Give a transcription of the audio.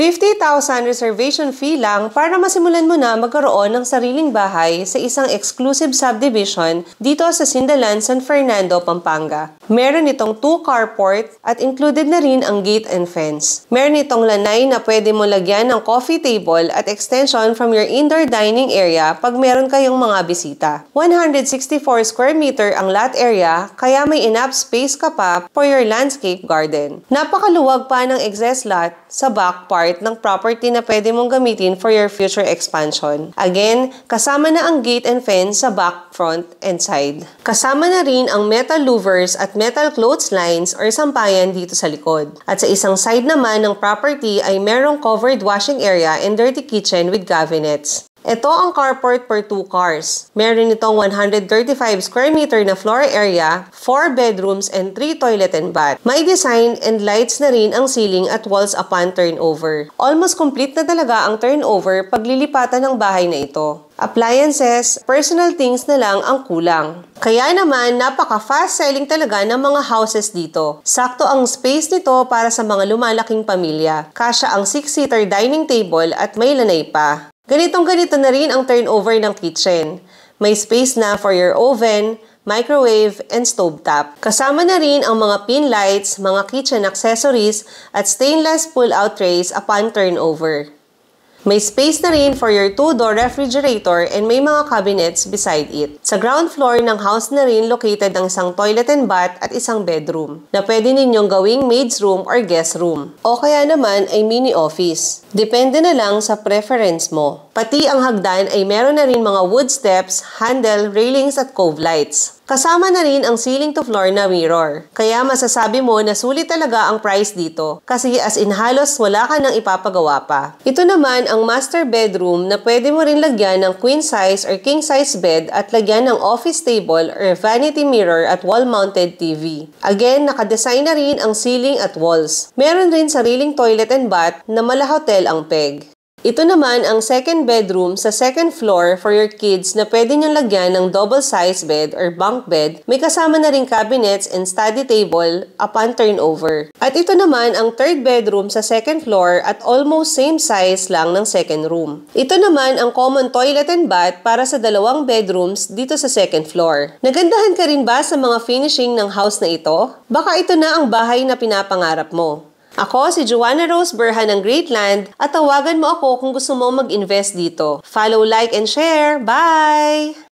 50,000 reservation fee lang para masimulan mo na magkaroon ng sariling bahay sa isang exclusive subdivision dito sa Sindalan, San Fernando, Pampanga. Meron itong 2 carport at included na rin ang gate and fence. Meron itong lanay na pwede mo lagyan ng coffee table at extension from your indoor dining area pag meron kayong mga bisita. 164 square meter ang lot area kaya may enough space ka pa for your landscape garden. Napakaluwag pa ng excess lot sa back part part ng property na pwede mong gamitin for your future expansion. Again, kasama na ang gate and fence sa back, front, and side. Kasama na rin ang metal louvers at metal clotheslines or sampayan dito sa likod. At sa isang side naman ng property ay merong covered washing area and dirty kitchen with cabinets. Ito ang carport per two cars. Meron itong 135 square meter na floor area, 4 bedrooms and 3 toilet and bath. May design and lights na rin ang ceiling at walls upon turnover. Almost complete na talaga ang turnover paglilipatan ng bahay na ito appliances, personal things na lang ang kulang. Kaya naman, napaka-fast selling talaga ng mga houses dito. Sakto ang space nito para sa mga lumalaking pamilya. Kasya ang 6-seater dining table at may lanay pa. Ganitong-ganito na rin ang turnover ng kitchen. May space na for your oven, microwave, and stovetop. Kasama na rin ang mga pin lights, mga kitchen accessories, at stainless pull-out trays upon turnover. May space na rin for your two-door refrigerator and may mga cabinets beside it. Sa ground floor ng house na rin located ang isang toilet and bath at isang bedroom na pwede ninyong gawing maid's room or guest room. O kaya naman ay mini office. Depende na lang sa preference mo. Pati ang hagdan ay meron na rin mga wood steps, handle, railings at cove lights. Kasama na rin ang ceiling to floor na mirror. Kaya masasabi mo na sulit talaga ang price dito kasi as in halos wala ka nang ipapagawa pa. Ito naman ang master bedroom na pwede mo rin lagyan ng queen size or king size bed at lagyan ng office table or vanity mirror at wall mounted TV. Again, nakadesign na rin ang ceiling at walls. Meron rin sariling toilet and bath na mala hotel ang peg. Ito naman ang second bedroom sa second floor for your kids na pwede niyong lagyan ng double size bed or bunk bed. May kasama na rin cabinets and study table upon turnover. At ito naman ang third bedroom sa second floor at almost same size lang ng second room. Ito naman ang common toilet and bath para sa dalawang bedrooms dito sa second floor. Nagandahan ka rin ba sa mga finishing ng house na ito? Baka ito na ang bahay na pinapangarap mo. Ako si Joanna Rose Berhan ng Greatland at tawagan mo ako kung gusto mong mag-invest dito. Follow, like, and share. Bye!